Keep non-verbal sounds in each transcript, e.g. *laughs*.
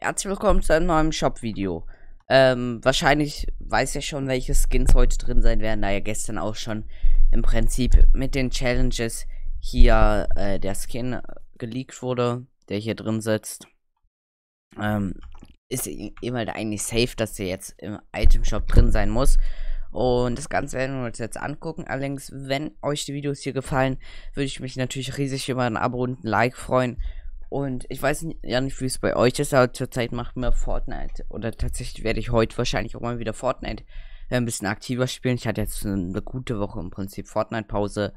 Herzlich willkommen zu einem neuen Shop-Video. Ähm, wahrscheinlich weiß ja schon, welche Skins heute drin sein werden, da ja gestern auch schon im Prinzip mit den Challenges hier äh, der Skin geleakt wurde, der hier drin sitzt. Ähm, ist immer eigentlich safe, dass der jetzt im Item-Shop drin sein muss. Und das Ganze werden wir uns jetzt angucken. Allerdings, wenn euch die Videos hier gefallen, würde ich mich natürlich riesig über ein Abo und ein Like freuen. Und ich weiß nicht, ja nicht, wie es bei euch ist, aber zurzeit macht mir Fortnite. Oder tatsächlich werde ich heute wahrscheinlich auch mal wieder Fortnite äh, ein bisschen aktiver spielen. Ich hatte jetzt eine gute Woche im Prinzip Fortnite-Pause.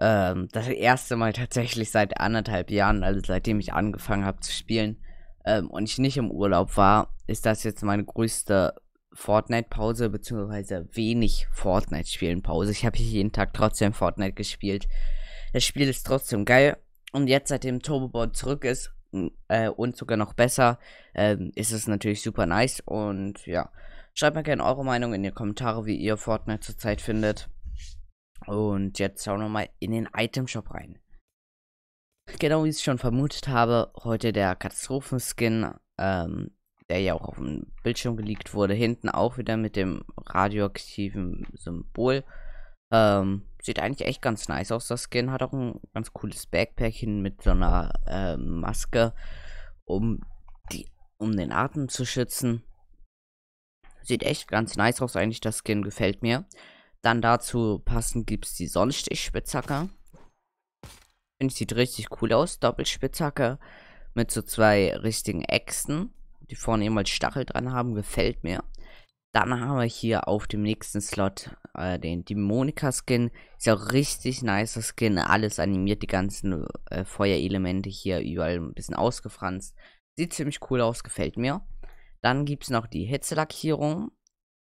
Ähm, das erste Mal tatsächlich seit anderthalb Jahren, also seitdem ich angefangen habe zu spielen ähm, und ich nicht im Urlaub war, ist das jetzt meine größte Fortnite-Pause, beziehungsweise wenig Fortnite-Spielen-Pause. Ich habe jeden Tag trotzdem Fortnite gespielt. Das Spiel ist trotzdem geil, und jetzt, seitdem Turbobot zurück ist äh, und sogar noch besser, äh, ist es natürlich super nice. Und ja, schreibt mir gerne eure Meinung in die Kommentare, wie ihr Fortnite zurzeit findet. Und jetzt schauen wir mal in den Item Shop rein. Genau wie ich es schon vermutet habe, heute der Katastrophenskin, ähm, der ja auch auf dem Bildschirm geleakt wurde, hinten auch wieder mit dem radioaktiven Symbol. Ähm, sieht eigentlich echt ganz nice aus. Das Skin hat auch ein ganz cooles Backpackchen mit so einer äh, Maske, um, die, um den Atem zu schützen. Sieht echt ganz nice aus, eigentlich das Skin gefällt mir. Dann dazu passend gibt es die Sonnenstichspitzhacke. Finde ich, sieht richtig cool aus. Doppelspitzhacke mit so zwei richtigen Äxten, die vorne eben Stachel dran haben, gefällt mir. Dann haben wir hier auf dem nächsten Slot äh, den Dämonika-Skin. Ist ja auch richtig nicer Skin. Alles animiert, die ganzen äh, Feuerelemente hier überall ein bisschen ausgefranst. Sieht ziemlich cool aus, gefällt mir. Dann gibt es noch die Hitzelackierung.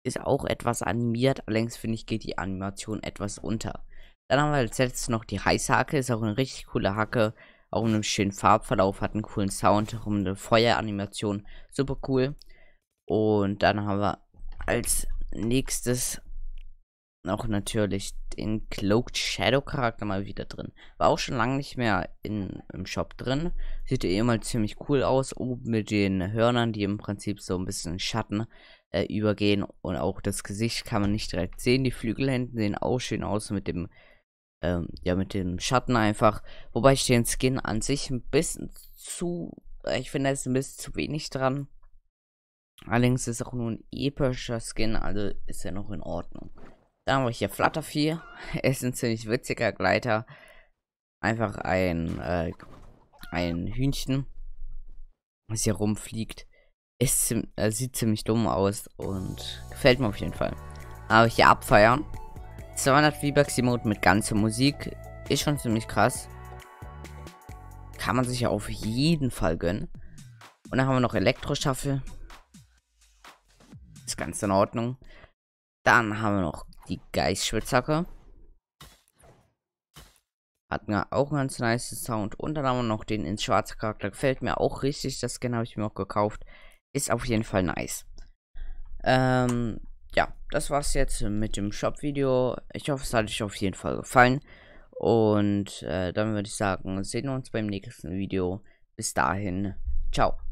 Ist auch etwas animiert, allerdings finde ich, geht die Animation etwas unter. Dann haben wir als letztes noch die heiße Hacke. Ist auch eine richtig coole Hacke. Auch einen schönen Farbverlauf, hat einen coolen Sound, auch eine Feueranimation. Super cool. Und dann haben wir als nächstes noch natürlich den Cloaked Shadow Charakter mal wieder drin. War auch schon lange nicht mehr in, im Shop drin. Sieht ja eh mal ziemlich cool aus. Oben mit den Hörnern, die im Prinzip so ein bisschen Schatten äh, übergehen. Und auch das Gesicht kann man nicht direkt sehen. Die Flügel sehen auch schön aus mit dem, ähm, ja, mit dem Schatten einfach. Wobei ich den Skin an sich ein bisschen zu, äh, ich finde, da ist ein bisschen zu wenig dran. Allerdings ist auch nur ein epischer Skin, also ist er noch in Ordnung. Dann habe ich hier Fluttervieh. *laughs* Er ist ein ziemlich witziger Gleiter. Einfach ein, äh, ein Hühnchen, was hier rumfliegt. Ist, äh, sieht ziemlich dumm aus und gefällt mir auf jeden Fall. Aber hier abfeiern. 200 V-Bucks Emote mit ganzer Musik. Ist schon ziemlich krass. Kann man sich ja auf jeden Fall gönnen. Und dann haben wir noch Elektroschaffel ist ganz in Ordnung. Dann haben wir noch die Geistspitzhacke. Hat mir auch einen ganz nice Sound. Und dann haben wir noch den ins schwarze Charakter. Gefällt mir auch richtig. Das Skin habe ich mir auch gekauft. Ist auf jeden Fall nice. Ähm, ja, das war's jetzt mit dem Shop-Video. Ich hoffe, es hat euch auf jeden Fall gefallen. Und äh, dann würde ich sagen, sehen wir uns beim nächsten Video. Bis dahin, ciao.